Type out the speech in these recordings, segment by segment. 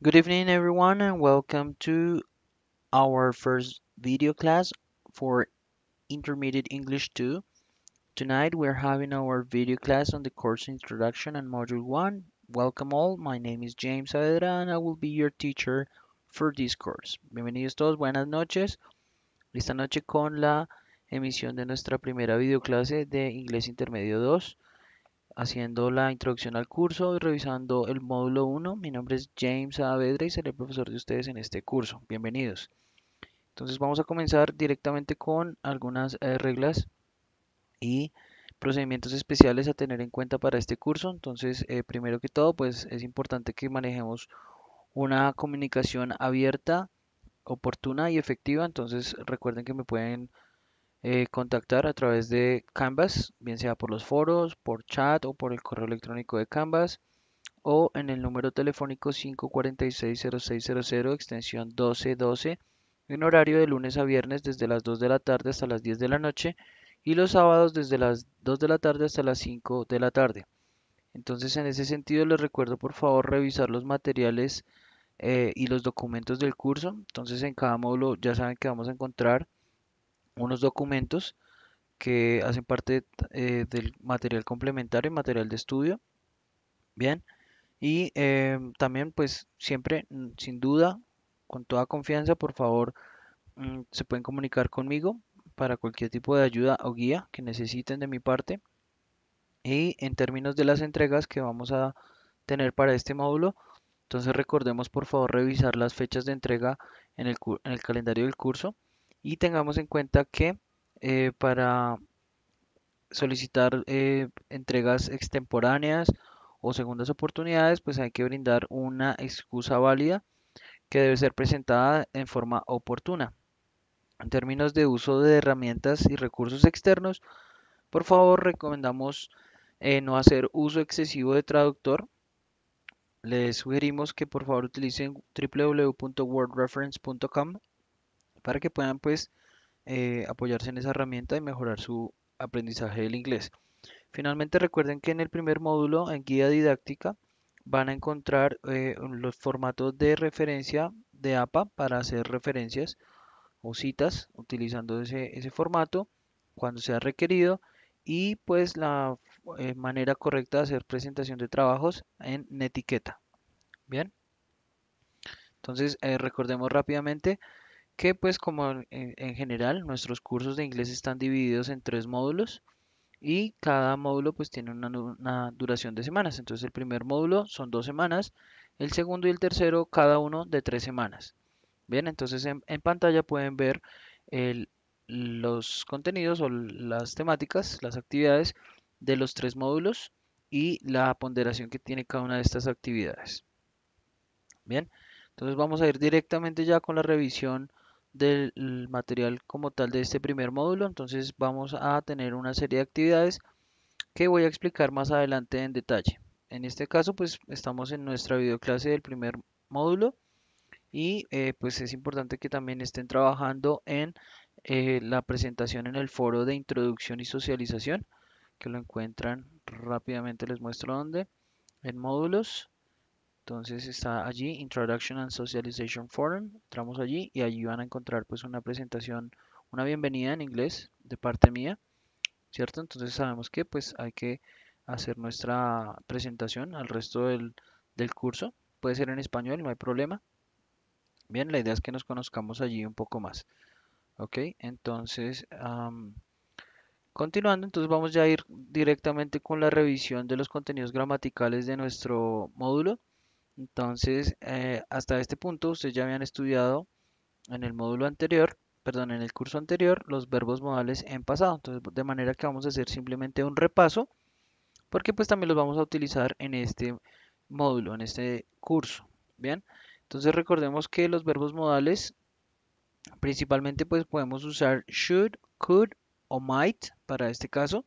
Good evening everyone and welcome to our first video class for Intermediate English 2. Tonight we're having our video class on the course introduction and module 1. Welcome all, my name is James Saavedra and I will be your teacher for this course. Bienvenidos todos, buenas noches. Esta noche con la emisión de nuestra primera video clase de Inglés Intermedio 2. haciendo la introducción al curso y revisando el módulo 1. Mi nombre es James Saavedra y seré el profesor de ustedes en este curso. Bienvenidos. Entonces vamos a comenzar directamente con algunas eh, reglas y procedimientos especiales a tener en cuenta para este curso. Entonces, eh, primero que todo, pues es importante que manejemos una comunicación abierta, oportuna y efectiva. Entonces, recuerden que me pueden eh, contactar a través de Canvas, bien sea por los foros, por chat o por el correo electrónico de Canvas o en el número telefónico 546-0600 extensión 1212 en horario de lunes a viernes desde las 2 de la tarde hasta las 10 de la noche y los sábados desde las 2 de la tarde hasta las 5 de la tarde. Entonces en ese sentido les recuerdo por favor revisar los materiales eh, y los documentos del curso. Entonces en cada módulo ya saben que vamos a encontrar unos documentos que hacen parte eh, del material complementario, y material de estudio. Bien, y eh, también pues siempre, mm, sin duda, con toda confianza, por favor, mm, se pueden comunicar conmigo para cualquier tipo de ayuda o guía que necesiten de mi parte. Y en términos de las entregas que vamos a tener para este módulo, entonces recordemos por favor revisar las fechas de entrega en el, en el calendario del curso. Y tengamos en cuenta que eh, para solicitar eh, entregas extemporáneas o segundas oportunidades, pues hay que brindar una excusa válida que debe ser presentada en forma oportuna. En términos de uso de herramientas y recursos externos, por favor recomendamos eh, no hacer uso excesivo de traductor. Les sugerimos que por favor utilicen www.wordreference.com para que puedan pues eh, apoyarse en esa herramienta y mejorar su aprendizaje del inglés. Finalmente recuerden que en el primer módulo, en guía didáctica, van a encontrar eh, los formatos de referencia de APA para hacer referencias o citas utilizando ese, formato cuando sea requerido y pues la eh, manera correcta de hacer presentación de trabajos en etiqueta Bien, entonces recordemos rápidamente que pues como en, general nuestros cursos de inglés están divididos en tres módulos y cada módulo pues tiene una, duración de semanas. Entonces el primer módulo son dos semanas, el segundo y el tercero cada uno de tres semanas. Bien, entonces en, pantalla pueden ver los contenidos o las temáticas, las actividades de los tres módulos y la ponderación que tiene cada una de estas actividades. Bien, entonces vamos a ir directamente ya con la revisión del material como tal de este primer módulo. Entonces vamos a tener una serie de actividades que voy a explicar más adelante en detalle. En este caso pues estamos en nuestra videoclase del primer módulo y eh, pues es importante que también estén trabajando en eh, la presentación en el foro de introducción y socialización que lo encuentran rápidamente les muestro dónde en módulos entonces está allí Introduction and Socialization Forum, entramos allí y allí van a encontrar pues una presentación, una bienvenida en inglés de parte mía, ¿cierto? Entonces sabemos que pues hay que hacer nuestra presentación al resto del, curso, puede ser en español, no hay problema. Bien, la idea es que nos conozcamos allí un poco más. Ok, entonces, continuando, entonces vamos a ir directamente con la revisión de los contenidos gramaticales de nuestro módulo. Entonces, eh, hasta este punto ustedes ya habían estudiado en el módulo anterior, perdón, en el curso anterior, los verbos modales en pasado. Entonces, de manera que vamos a hacer simplemente un repaso, porque pues también los vamos a utilizar en este módulo, en este curso. Bien, entonces recordemos que los verbos modales principalmente pues podemos usar should, could o might para este caso.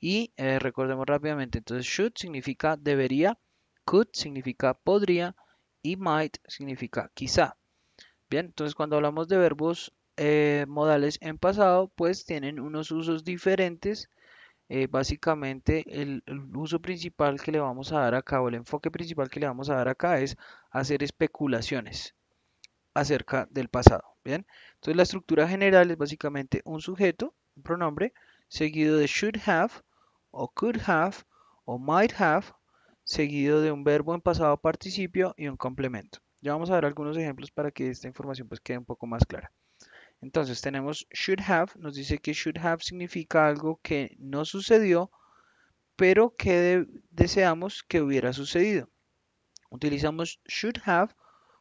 Y eh, recordemos rápidamente, entonces should significa debería, Could significa podría y might significa quizá. Bien, entonces cuando hablamos de verbos eh, modales en pasado, pues tienen unos usos diferentes. Eh, básicamente el, el, uso principal que le vamos a dar acá o el enfoque principal que le vamos a dar acá es hacer especulaciones acerca del pasado. Bien, entonces la estructura general es básicamente un sujeto, un pronombre, seguido de should have o could have o might have seguido de un verbo en pasado participio y un complemento. Ya vamos a ver algunos ejemplos para que esta información pues quede un poco más clara. Entonces tenemos should have, nos dice que should have significa algo que no sucedió, pero que deseamos que hubiera sucedido. Utilizamos should have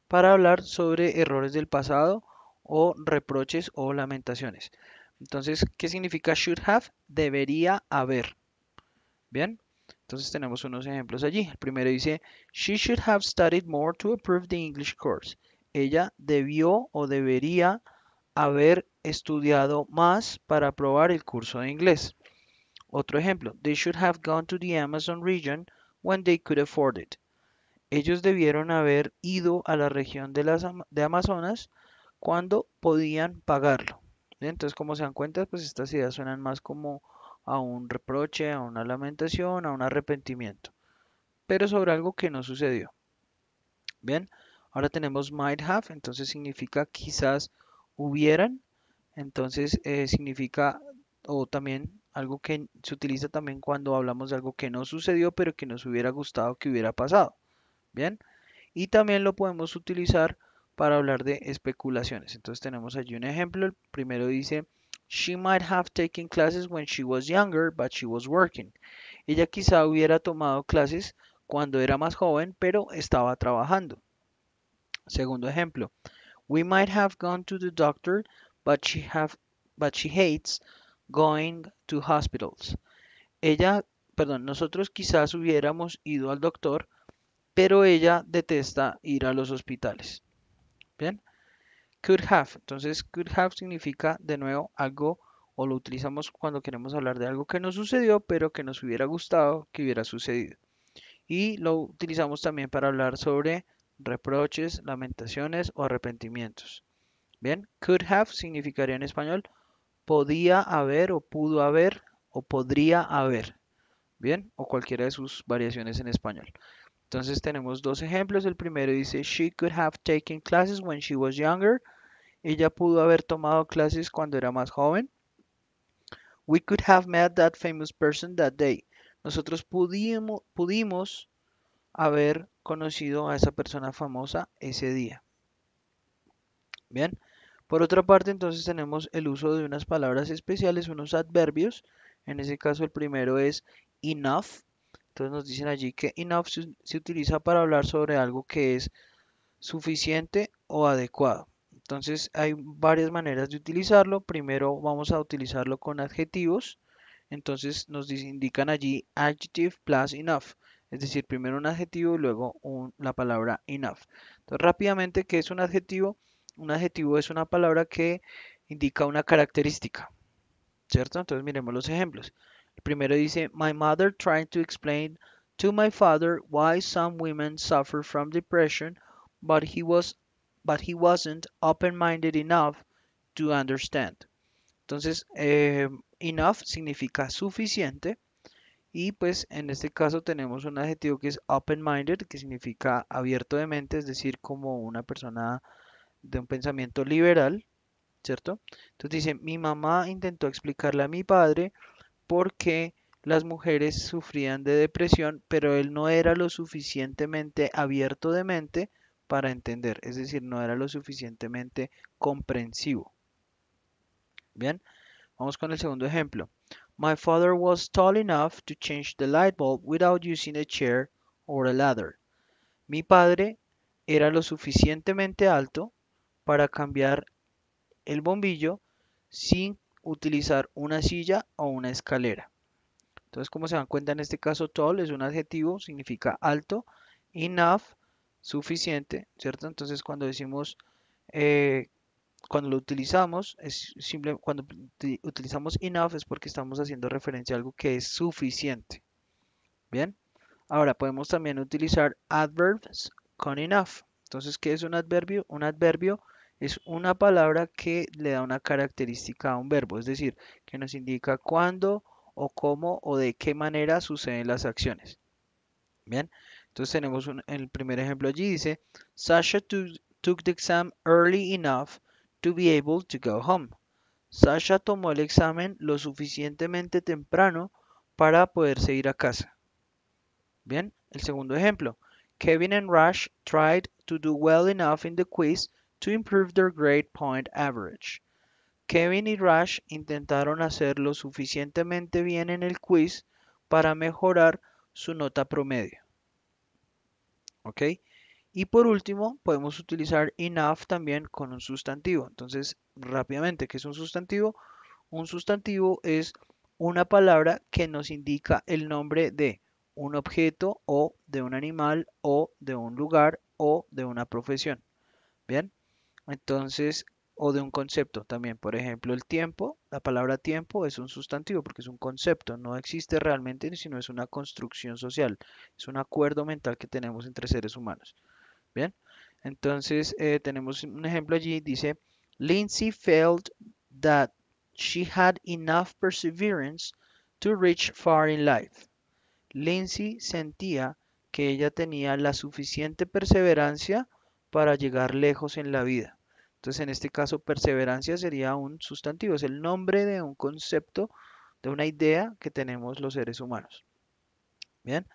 para hablar sobre errores del pasado o reproches o lamentaciones. Entonces, ¿qué significa should have? Debería haber. Bien, entonces tenemos unos ejemplos allí. El primero dice, She should have studied more to approve the English course. Ella debió o debería haber estudiado más para aprobar el curso de inglés. Otro ejemplo, They should have gone to the Amazon region when they could afford it. Ellos debieron haber ido a la región de, las, de Amazonas cuando podían pagarlo. Entonces, como se dan cuenta, pues estas ideas suenan más como a un reproche, a una lamentación, a un arrepentimiento, pero sobre algo que no sucedió. Bien, ahora tenemos might have, entonces significa quizás hubieran, entonces eh, significa o también algo que se utiliza también cuando hablamos de algo que no sucedió, pero que nos hubiera gustado que hubiera pasado. Bien, y también lo podemos utilizar para hablar de especulaciones. Entonces tenemos allí un ejemplo, el primero dice She might have taken classes when she was younger, but she was working. Ella quizá hubiera tomado clases cuando era más joven, pero estaba trabajando. Segundo ejemplo. We might have gone to the doctor, but she have but she hates going to hospitals. Ella, perdón, nosotros quizás hubiéramos ido al doctor, pero ella detesta ir a los hospitales. Bien could have. Entonces, could have significa de nuevo algo o lo utilizamos cuando queremos hablar de algo que no sucedió, pero que nos hubiera gustado que hubiera sucedido. Y lo utilizamos también para hablar sobre reproches, lamentaciones o arrepentimientos. Bien, could have significaría en español podía haber o pudo haber o podría haber. Bien, o cualquiera de sus variaciones en español. Entonces tenemos dos ejemplos. El primero dice, She could have taken classes when she was younger. Ella pudo haber tomado clases cuando era más joven. We could have met that famous person that day. Nosotros pudimos, pudimos haber conocido a esa persona famosa ese día. Bien. Por otra parte, entonces tenemos el uso de unas palabras especiales, unos adverbios. En ese caso, el primero es enough. Entonces nos dicen allí que enough se utiliza para hablar sobre algo que es suficiente o adecuado. Entonces hay varias maneras de utilizarlo. Primero vamos a utilizarlo con adjetivos. Entonces nos indican allí adjective plus enough. Es decir, primero un adjetivo y luego la palabra enough. Entonces rápidamente, ¿qué es un adjetivo? Un adjetivo es una palabra que indica una característica. ¿Cierto? Entonces miremos los ejemplos. El primero dice, My mother tried to explain to my father why some women suffer from depression, but he was but he wasn't open-minded enough to understand. Entonces, em, enough significa suficiente y pues en este caso tenemos un adjetivo que es open-minded, que significa abierto de mente, es decir, como una persona de un pensamiento liberal, ¿cierto? Entonces dice, mi mamá intentó explicarle a mi padre por qué las mujeres sufrían de depresión, pero él no era lo suficientemente abierto de mente para entender, es decir, no era lo suficientemente comprensivo. Bien, vamos con el segundo ejemplo. My father was tall enough to change the light bulb without using a chair or a ladder. Mi padre era lo suficientemente alto para cambiar el bombillo sin utilizar una silla o una escalera. Entonces, como se dan cuenta en este caso, tall es un adjetivo, significa alto. Enough suficiente, ¿cierto? Entonces cuando decimos, eh, cuando lo utilizamos, es simple, cuando utilizamos enough es porque estamos haciendo referencia a algo que es suficiente. Bien, ahora podemos también utilizar adverbs con enough. Entonces, ¿qué es un adverbio? Un adverbio es una palabra que le da una característica a un verbo, es decir, que nos indica cuándo o cómo o de qué manera suceden las acciones. Bien, entonces tenemos el primer ejemplo allí, dice, Sasha took the exam early enough to be able to go home. Sasha tomó el examen lo suficientemente temprano para poderse ir a casa. Bien, el segundo ejemplo. Kevin and Rush tried to do well enough in the quiz to improve their grade point average. Kevin y Rush intentaron hacerlo suficientemente bien en el quiz para mejorar su nota promedio. ¿ok? Y por último, podemos utilizar enough también con un sustantivo. Entonces, rápidamente, ¿qué es un sustantivo? Un sustantivo es una palabra que nos indica el nombre de un objeto o de un animal o de un lugar o de una profesión. Bien, entonces o de un concepto también. Por ejemplo, el tiempo, la palabra tiempo es un sustantivo porque es un concepto, no existe realmente, sino es una construcción social, es un acuerdo mental que tenemos entre seres humanos. Bien, entonces eh, tenemos un ejemplo allí, dice, Lindsay felt that she had enough perseverance to reach far in life. Lindsay sentía que ella tenía la suficiente perseverancia para llegar lejos en la vida. Entonces, en este caso, perseverancia sería un sustantivo, es el nombre de un concepto, de una idea que tenemos los seres humanos. Bien,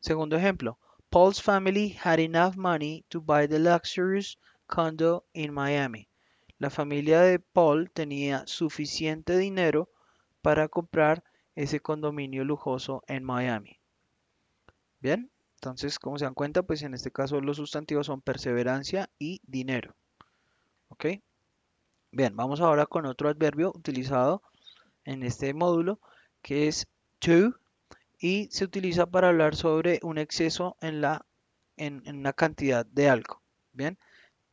segundo ejemplo. Paul's family had enough money to buy the luxurious condo in Miami. La familia de Paul tenía suficiente dinero para comprar ese condominio lujoso en Miami. Bien, entonces como se dan cuenta, pues en este caso los sustantivos son perseverancia y dinero. ¿Ok? Bien, vamos ahora con otro adverbio utilizado en este módulo que es to y se utiliza para hablar sobre un exceso en, la, en, una cantidad de algo. Bien,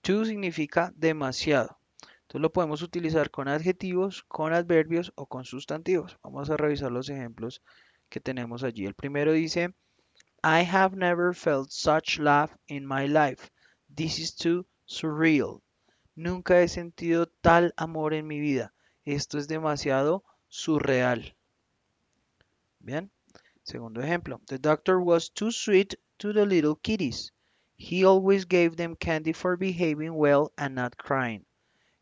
to significa demasiado. Entonces lo podemos utilizar con adjetivos, con adverbios o con sustantivos. Vamos a revisar los ejemplos que tenemos allí. El primero dice, I have never felt such love in my life. This is too surreal. Nunca he sentido tal amor en mi vida. Esto es demasiado surreal. Bien. Segundo ejemplo. The doctor was too sweet to the little kitties. He always gave them candy for behaving well and not crying.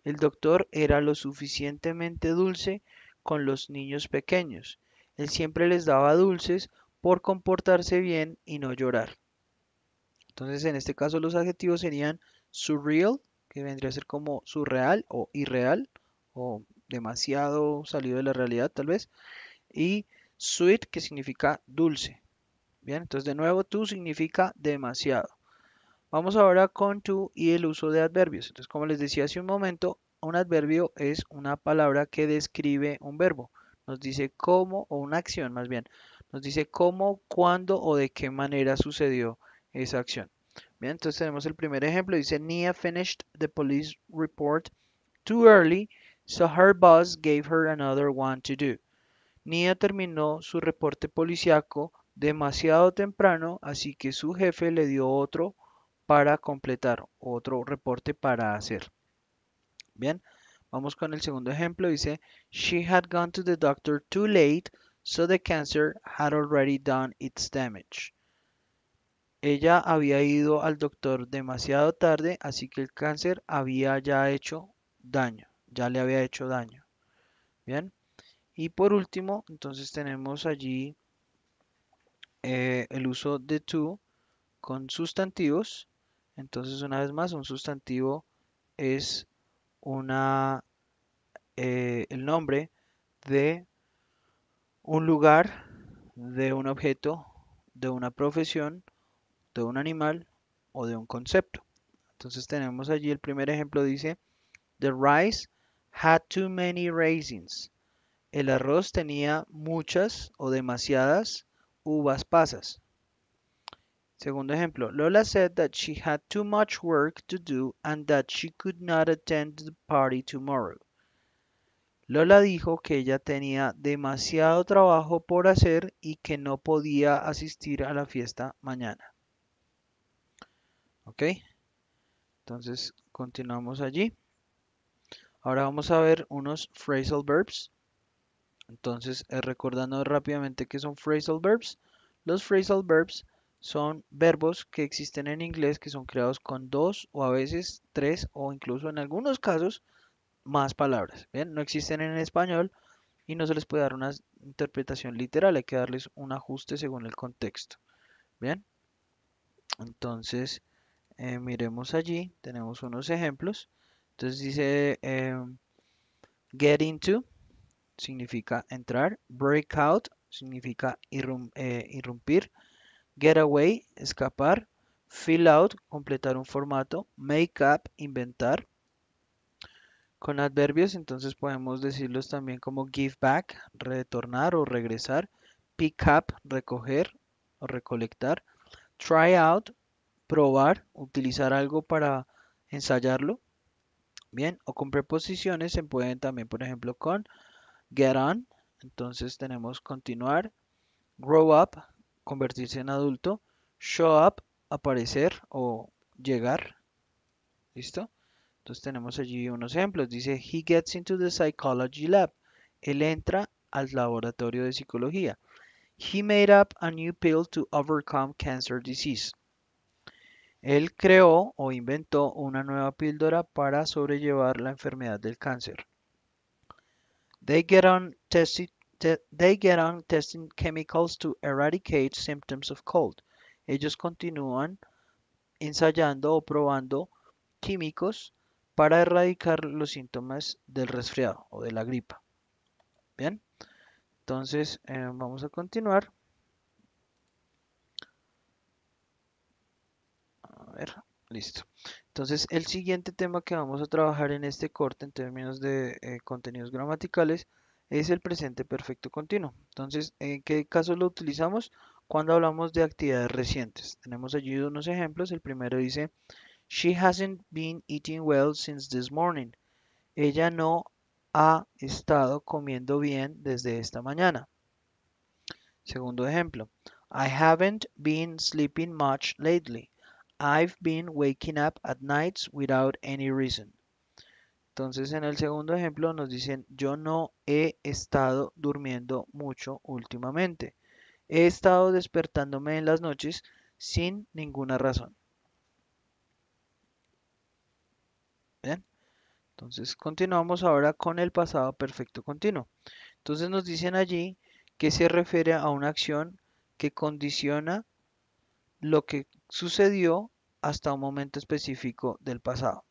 El doctor era lo suficientemente dulce con los niños pequeños. Él siempre les daba dulces por comportarse bien y no llorar. Entonces, en este caso, los adjetivos serían surreal, que vendría a ser como surreal o irreal o demasiado salido de la realidad tal vez. Y sweet que significa dulce. Bien, entonces de nuevo tú significa demasiado. Vamos ahora con to y el uso de adverbios. Entonces como les decía hace un momento, un adverbio es una palabra que describe un verbo. Nos dice cómo o una acción más bien. Nos dice cómo, cuándo o de qué manera sucedió esa acción. Bien, entonces tenemos el primer ejemplo. Dice, Nia finished the police report too early, so her boss gave her another one to do. Nia terminó su reporte policiaco demasiado temprano, así que su jefe le dio otro para completar, otro reporte para hacer. Bien, vamos con el segundo ejemplo. Dice, She had gone to the doctor too late, so the cancer had already done its damage. Ella había ido al doctor demasiado tarde, así que el cáncer había ya hecho daño, ya le había hecho daño. Bien. Y por último, entonces tenemos allí eh, el uso de to con sustantivos. Entonces, una vez más, un sustantivo es una, eh, el nombre de un lugar, de un objeto, de una profesión de un animal o de un concepto. Entonces tenemos allí el primer ejemplo, dice, The rice had too many raisins. El arroz tenía muchas o demasiadas uvas pasas. Segundo ejemplo, Lola said that she had too much work to do and that she could not attend the party tomorrow. Lola dijo que ella tenía demasiado trabajo por hacer y que no podía asistir a la fiesta mañana ok entonces continuamos allí ahora vamos a ver unos phrasal verbs entonces eh, recordando rápidamente que son phrasal verbs los phrasal verbs son verbos que existen en inglés que son creados con dos o a veces tres o incluso en algunos casos más palabras. Bien, no existen en español y no se les puede dar una interpretación literal, hay que darles un ajuste según el contexto. Bien, entonces eh, miremos allí, tenemos unos ejemplos. Entonces dice em, get into significa entrar, break out significa eh, irrumpir, get away escapar, fill out completar un formato, make up inventar. Con adverbios entonces podemos decirlos también como give back, retornar o regresar, pick up, recoger o recolectar, try out, probar, utilizar algo para ensayarlo. Bien, o con preposiciones se pueden también, por ejemplo, con get on. Entonces tenemos continuar, grow up, convertirse en adulto, show up, aparecer o llegar. ¿Listo? Entonces tenemos allí unos ejemplos. Dice, he gets into the psychology lab. Él entra al laboratorio de psicología. He made up a new pill to overcome cancer disease. Él creó o inventó una nueva píldora para sobrellevar la enfermedad del cáncer. They get on, testing chemicals to eradicate symptoms of cold. Ellos continúan ensayando o probando químicos para erradicar los síntomas del resfriado o de la gripa. Bien, entonces eh, vamos a continuar. ver, listo. Entonces, el siguiente tema que vamos a trabajar en este corte en términos de eh, contenidos gramaticales es el presente perfecto continuo. Entonces, ¿en qué caso lo utilizamos? Cuando hablamos de actividades recientes. Tenemos allí unos ejemplos. El primero dice, She hasn't been eating well since this morning. Ella no ha estado comiendo bien desde esta mañana. Segundo ejemplo, I haven't been sleeping much lately. I've been waking up at nights without any reason. Entonces en el segundo ejemplo nos dicen yo no he estado durmiendo mucho últimamente. He estado despertándome en las noches sin ninguna razón. Bien. Entonces continuamos ahora con el pasado perfecto continuo. Entonces nos dicen allí que se refiere a una acción que condiciona lo que sucedió hasta un momento específico del pasado.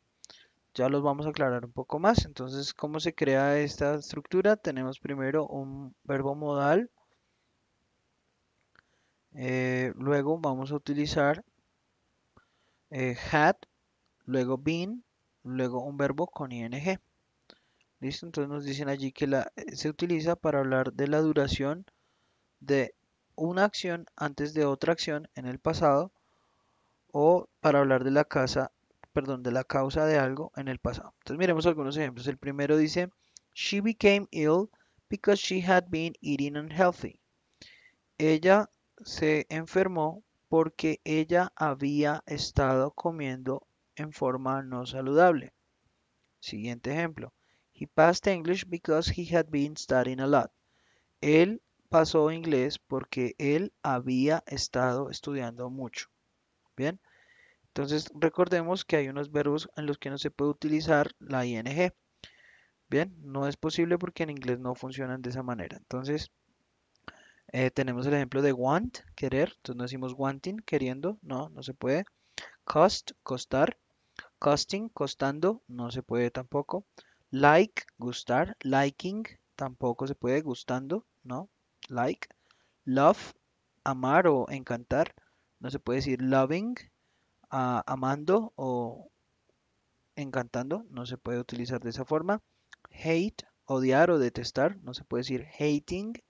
Ya los vamos a aclarar un poco más. Entonces, ¿cómo se crea esta estructura? Tenemos primero un verbo modal. Eh, luego vamos a utilizar eh, had, luego been, luego un verbo con ing. ¿Listo? Entonces nos dicen allí que la, eh, se utiliza para hablar de la duración de una acción antes de otra acción en el pasado o para hablar de la casa, perdón, de la causa de algo en el pasado. Entonces miremos algunos ejemplos. El primero dice, she became ill because she had been eating unhealthy. Ella se enfermó porque ella había estado comiendo en forma no saludable. Siguiente ejemplo. He passed English because he had been studying a lot. Él pasó inglés porque él había estado estudiando mucho. Bien, entonces recordemos que hay unos verbos en los que no se puede utilizar la ing. Bien, no es posible porque en inglés no funcionan de esa manera. Entonces, eh, tenemos el ejemplo de want, querer. Entonces decimos wanting, queriendo. No, no se puede. Cost, costar. Costing, costando. No se puede tampoco. Like, gustar. Liking, tampoco se puede. Gustando, no. Like. Love, amar o encantar no se puede decir loving, amando o encantando, no se puede utilizar de esa forma. Hate, odiar o detestar, no se puede decir hating,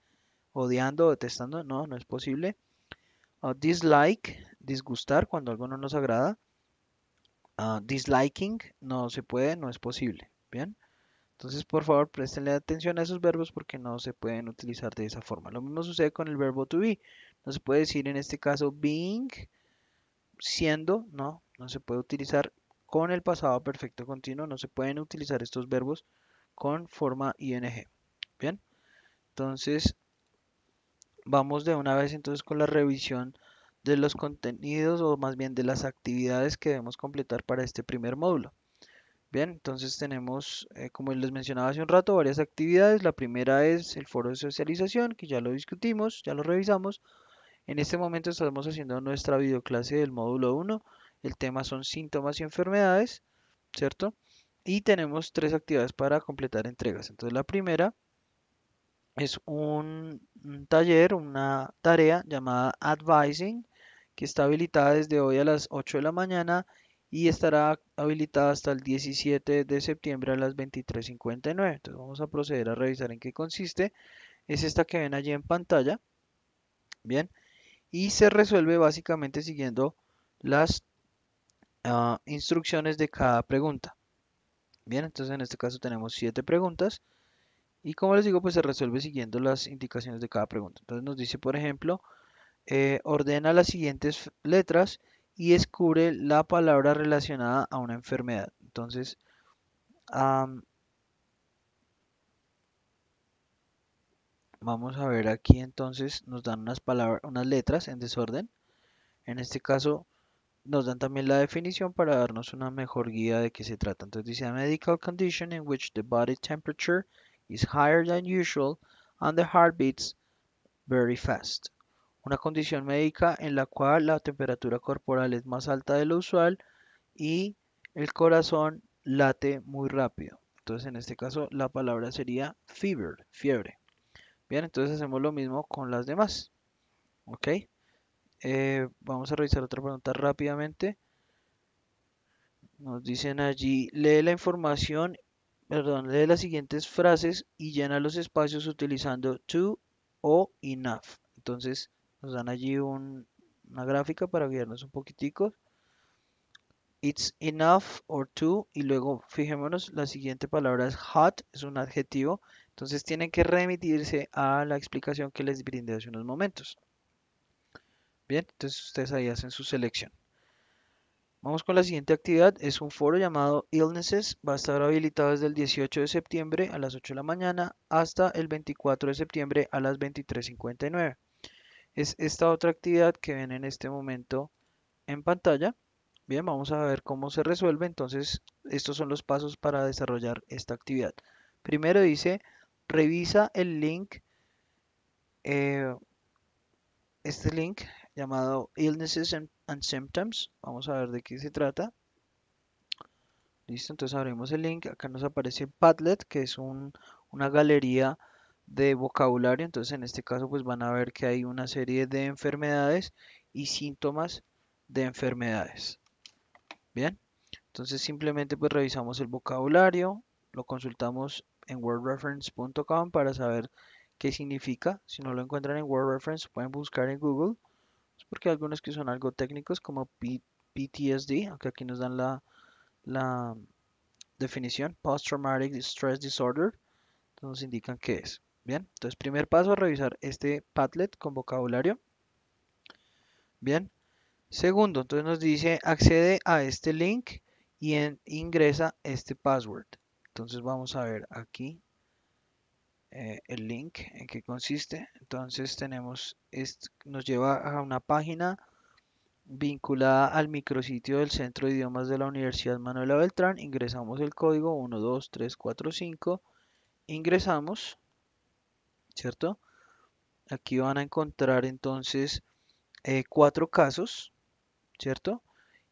odiando o detestando, no, no es posible. dislike, disgustar cuando algo no nos agrada. disliking, no se puede, no es posible. Bien, entonces por favor prestenle atención a esos verbos porque no se pueden utilizar de esa forma. Lo mismo sucede con el verbo to be. No se puede decir en este caso being, siendo, no, no se puede utilizar con el pasado perfecto continuo, no se pueden utilizar estos verbos con forma ing. Bien, entonces vamos de una vez entonces con la revisión de los contenidos o más bien de las actividades que debemos completar para este primer módulo. Bien, entonces tenemos, eh, como les mencionaba hace un rato, varias actividades. La primera es el foro de socialización, que ya lo discutimos, ya lo revisamos. En este momento estamos haciendo nuestra videoclase del módulo 1. El tema son síntomas y enfermedades, ¿cierto? Y tenemos tres actividades para completar entregas. Entonces la primera es un, taller, una tarea llamada Advising, que está habilitada desde hoy a las 8 de la mañana y estará habilitada hasta el 17 de septiembre a las 23.59. Entonces vamos a proceder a revisar en qué consiste. Es esta que ven allí en pantalla. Bien, y se resuelve básicamente siguiendo las ah, instrucciones de cada pregunta. Bien, entonces en este caso tenemos siete preguntas y como les digo, pues se resuelve siguiendo las indicaciones de cada pregunta. Entonces nos dice, por ejemplo, eh, ordena las siguientes letras y descubre la palabra relacionada a una enfermedad. Entonces, Vamos a ver aquí entonces nos dan unas palabras, unas letras en desorden. En este caso nos dan también la definición para darnos una mejor guía de qué se trata. Entonces dice medical condition in which the body temperature is higher than usual and the heart beats very fast. Una condición médica en la cual la temperatura corporal es más alta de lo usual y el corazón late muy rápido. Entonces en este caso la palabra sería fever, fiebre. Bien, entonces hacemos lo mismo con las demás. Ok. Eh, vamos a revisar otra pregunta rápidamente. Nos dicen allí, lee la información, perdón, lee las siguientes frases y llena los espacios utilizando to o enough. Entonces nos dan allí una gráfica para guiarnos un poquitico. It's enough or to. Y luego fijémonos, la siguiente palabra es hot, es un adjetivo. Entonces tienen que remitirse a la explicación que les brindé hace unos momentos. Bien, entonces ustedes ahí hacen su selección. Vamos con la siguiente actividad, es un foro llamado Illnesses, va a estar habilitado desde el 18 de septiembre a las 8 de la mañana hasta el 24 de septiembre a las 23.59. Es esta otra actividad que ven en este momento en pantalla. Bien, vamos a ver cómo se resuelve, entonces estos son los pasos para desarrollar esta actividad. Primero dice Revisa el link, eh, este link llamado Illnesses and, Symptoms. Vamos a ver de qué se trata. Listo, entonces abrimos el link. Acá nos aparece Padlet, que es una galería de vocabulario. Entonces en este caso pues van a ver que hay una serie de enfermedades y síntomas de enfermedades. Bien, entonces simplemente pues revisamos el vocabulario, lo consultamos en wordreference.com para saber qué significa. Si no lo encuentran en WordReference, pueden buscar en Google, es pues, porque algunos que son algo técnicos como PTSD, aunque aquí nos dan la, la definición, Post Traumatic Stress Disorder, nos indican qué es. Bien, entonces primer paso, revisar este Padlet con vocabulario. Bien, segundo, entonces nos dice accede a este link y ingresa este password. Entonces vamos a ver aquí eh, el link en qué consiste. Entonces tenemos, nos lleva a una página vinculada al micrositio del Centro de Idiomas de la Universidad Manuela Beltrán. Ingresamos el código 12345. Ingresamos, ¿cierto? Aquí van a encontrar entonces eh, cuatro casos, ¿cierto?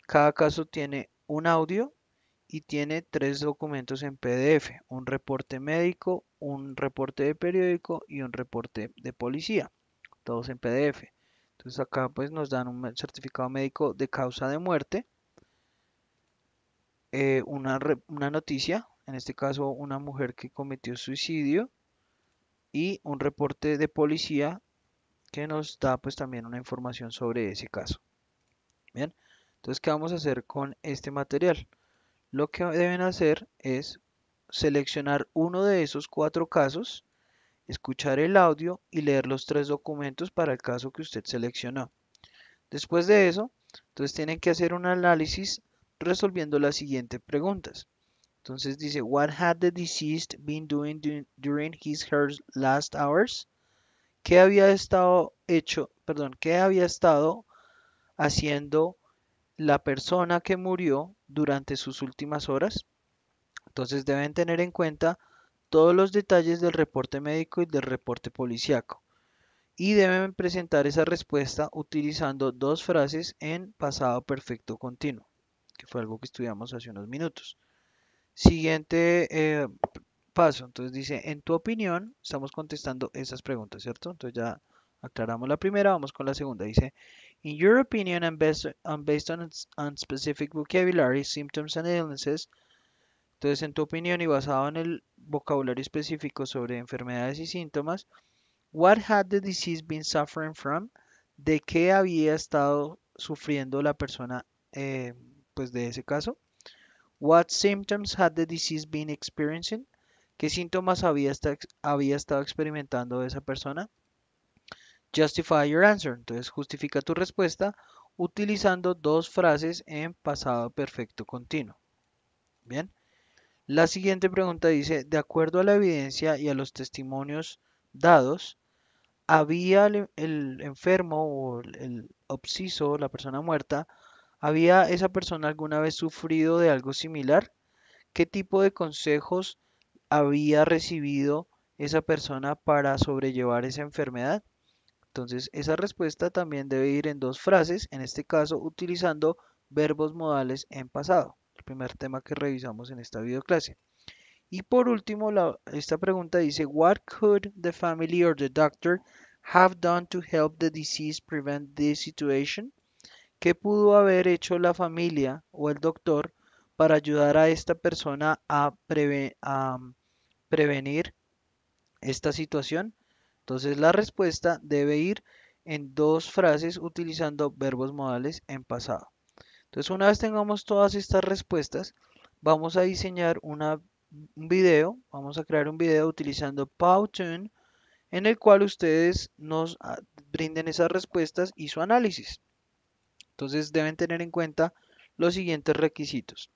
Cada caso tiene un audio y tiene tres documentos en PDF, un reporte médico, un reporte de periódico y un reporte de policía, todos en PDF. Entonces acá pues nos dan un certificado médico de causa de muerte, eh, una, noticia, en este caso una mujer que cometió suicidio y un reporte de policía que nos da pues también una información sobre ese caso. Bien, entonces ¿qué vamos a hacer con este material? lo que deben hacer es seleccionar uno de esos cuatro casos, escuchar el audio y leer los tres documentos para el caso que usted seleccionó. Después de eso, entonces tienen que hacer un análisis resolviendo las siguientes preguntas. Entonces dice, what had the deceased been doing during his last hours? ¿Qué había estado hecho, perdón, qué había estado haciendo la persona que murió durante sus últimas horas. Entonces deben tener en cuenta todos los detalles del reporte médico y del reporte policiaco. Y deben presentar esa respuesta utilizando dos frases en pasado perfecto continuo, que fue algo que estudiamos hace unos minutos. Siguiente eh, paso, entonces dice, en tu opinión, estamos contestando esas preguntas, ¿cierto? Entonces ya aclaramos la primera, vamos con la segunda. Dice, In your opinion, and based, on, based on, specific vocabulary, symptoms and illnesses, entonces en tu opinión y basado en el vocabulario específico sobre enfermedades y síntomas, what had the disease been suffering from? ¿De qué había estado sufriendo la persona eh, pues de ese caso? What symptoms had the disease been experiencing? ¿Qué síntomas había, había estado experimentando esa persona? Justify your answer. Entonces justifica tu respuesta utilizando dos frases en pasado perfecto continuo. Bien. La siguiente pregunta dice, de acuerdo a la evidencia y a los testimonios dados, había el, enfermo o el obseso, la persona muerta, ¿había esa persona alguna vez sufrido de algo similar? ¿Qué tipo de consejos había recibido esa persona para sobrellevar esa enfermedad? Entonces, esa respuesta también debe ir en dos frases, en este caso utilizando verbos modales en pasado, el primer tema que revisamos en esta videoclase. Y por último, esta pregunta dice, What could the family or the doctor have done to help the disease prevent this situation? ¿Qué pudo haber hecho la familia o el doctor para ayudar a esta persona a prevenir esta situación? Entonces la respuesta debe ir en dos frases utilizando verbos modales en pasado. Entonces una vez tengamos todas estas respuestas, vamos a diseñar un video, vamos a crear un video utilizando Powtoon en el cual ustedes nos ah, brinden esas respuestas y su análisis. Entonces deben tener en cuenta los siguientes requisitos.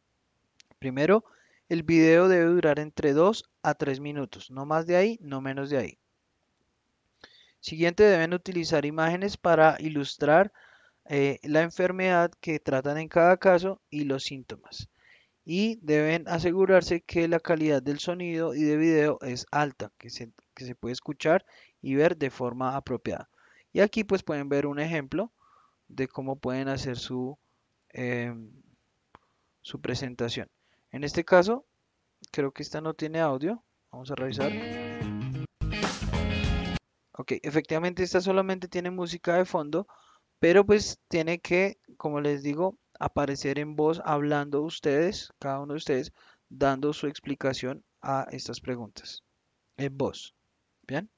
Primero, el video debe durar entre 2 a 3 minutos, no más de ahí, no menos de ahí. Siguiente, deben utilizar imágenes para ilustrar eh, la enfermedad que tratan en cada caso y los síntomas. Y deben asegurarse que la calidad del sonido y de video es alta, que se, que se puede escuchar y ver de forma apropiada. Y aquí pues pueden ver un ejemplo de cómo pueden hacer su, em, su presentación. En este caso, creo que esta no tiene audio. Vamos a revisar. Ok, efectivamente esta solamente tiene música de fondo, pero pues tiene que, como les digo, aparecer en voz hablando ustedes, cada uno de ustedes, dando su explicación a estas preguntas en voz. ¿Bien?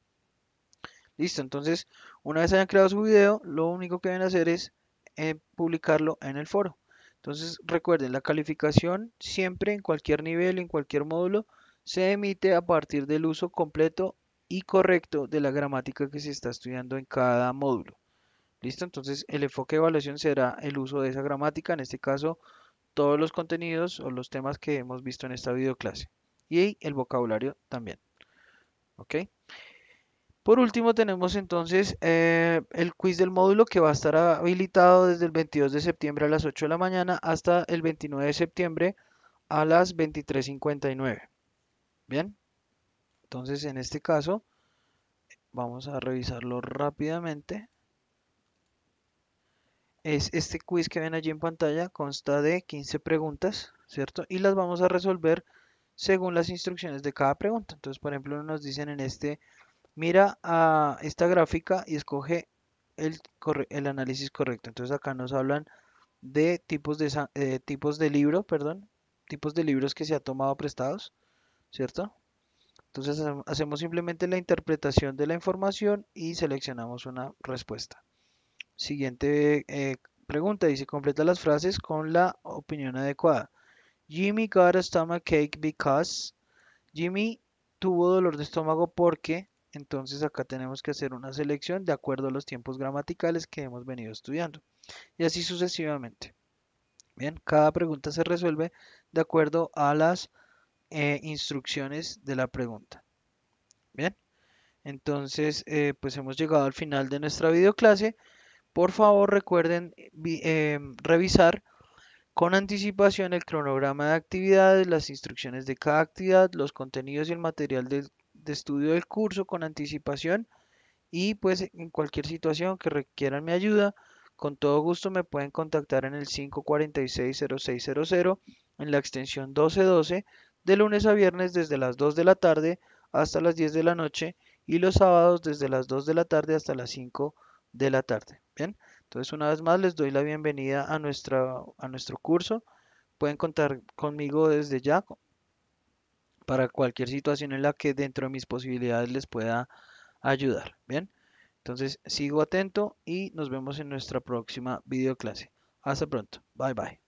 Listo, entonces, una vez hayan creado su video, lo único que deben hacer es eh, publicarlo en el foro. Entonces, recuerden, la calificación siempre en cualquier nivel, en cualquier módulo, se emite a partir del uso completo y correcto de la gramática que se está estudiando en cada módulo. ¿Listo? Entonces el enfoque de evaluación será el uso de esa gramática, en este caso todos los contenidos o los temas que hemos visto en esta videoclase y el vocabulario también. ¿Ok? Por último tenemos entonces eh, el quiz del módulo que va a estar habilitado desde el 22 de septiembre a las 8 de la mañana hasta el 29 de septiembre a las 23.59. Bien, entonces, en este caso, vamos a revisarlo rápidamente. Es este quiz que ven allí en pantalla consta de 15 preguntas, ¿cierto? Y las vamos a resolver según las instrucciones de cada pregunta. Entonces, por ejemplo, nos dicen en este, mira a esta gráfica y escoge el, análisis correcto. Entonces, acá nos hablan de tipos de, eh, tipos de libro, perdón, tipos de libros que se ha tomado prestados, ¿cierto? Entonces hacemos simplemente la interpretación de la información y seleccionamos una respuesta. Siguiente eh, pregunta dice, completa las frases con la opinión adecuada. Jimmy got a stomach because Jimmy tuvo dolor de estómago porque entonces acá tenemos que hacer una selección de acuerdo a los tiempos gramaticales que hemos venido estudiando. Y así sucesivamente. Bien, cada pregunta se resuelve de acuerdo a las eh, instrucciones de la pregunta. Bien, entonces eh, pues hemos llegado al final de nuestra videoclase. Por favor recuerden eh, revisar con anticipación el cronograma de actividades, las instrucciones de cada actividad, los contenidos y el material de, de estudio del curso con anticipación y pues en cualquier situación que requieran mi ayuda, con todo gusto me pueden contactar en el 546-0600 en la extensión 1212 de lunes a viernes desde las 2 de la tarde hasta las 10 de la noche y los sábados desde las 2 de la tarde hasta las 5 de la tarde. Bien, entonces una vez más les doy la bienvenida a, nuestra, a nuestro curso. Pueden contar conmigo desde ya para cualquier situación en la que dentro de mis posibilidades les pueda ayudar. Bien, entonces sigo atento y nos vemos en nuestra próxima videoclase. Hasta pronto. Bye bye.